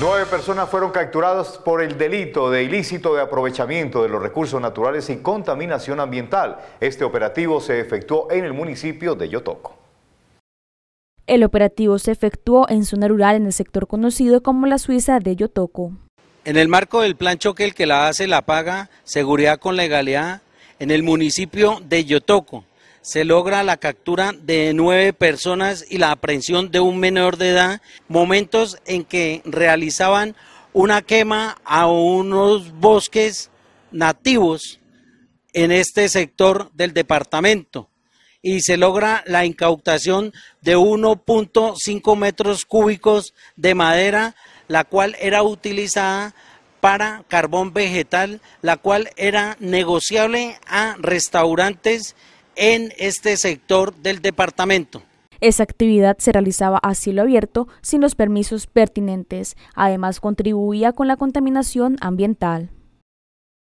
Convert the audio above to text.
Nueve personas fueron capturadas por el delito de ilícito de aprovechamiento de los recursos naturales y contaminación ambiental. Este operativo se efectuó en el municipio de Yotoco. El operativo se efectuó en zona rural en el sector conocido como la Suiza de Yotoco. En el marco del plan choque el que la hace la paga, seguridad con legalidad, en el municipio de Yotoco, se logra la captura de nueve personas y la aprehensión de un menor de edad, momentos en que realizaban una quema a unos bosques nativos en este sector del departamento y se logra la incautación de 1.5 metros cúbicos de madera, la cual era utilizada para carbón vegetal, la cual era negociable a restaurantes en este sector del departamento. Esa actividad se realizaba a cielo abierto sin los permisos pertinentes. Además, contribuía con la contaminación ambiental.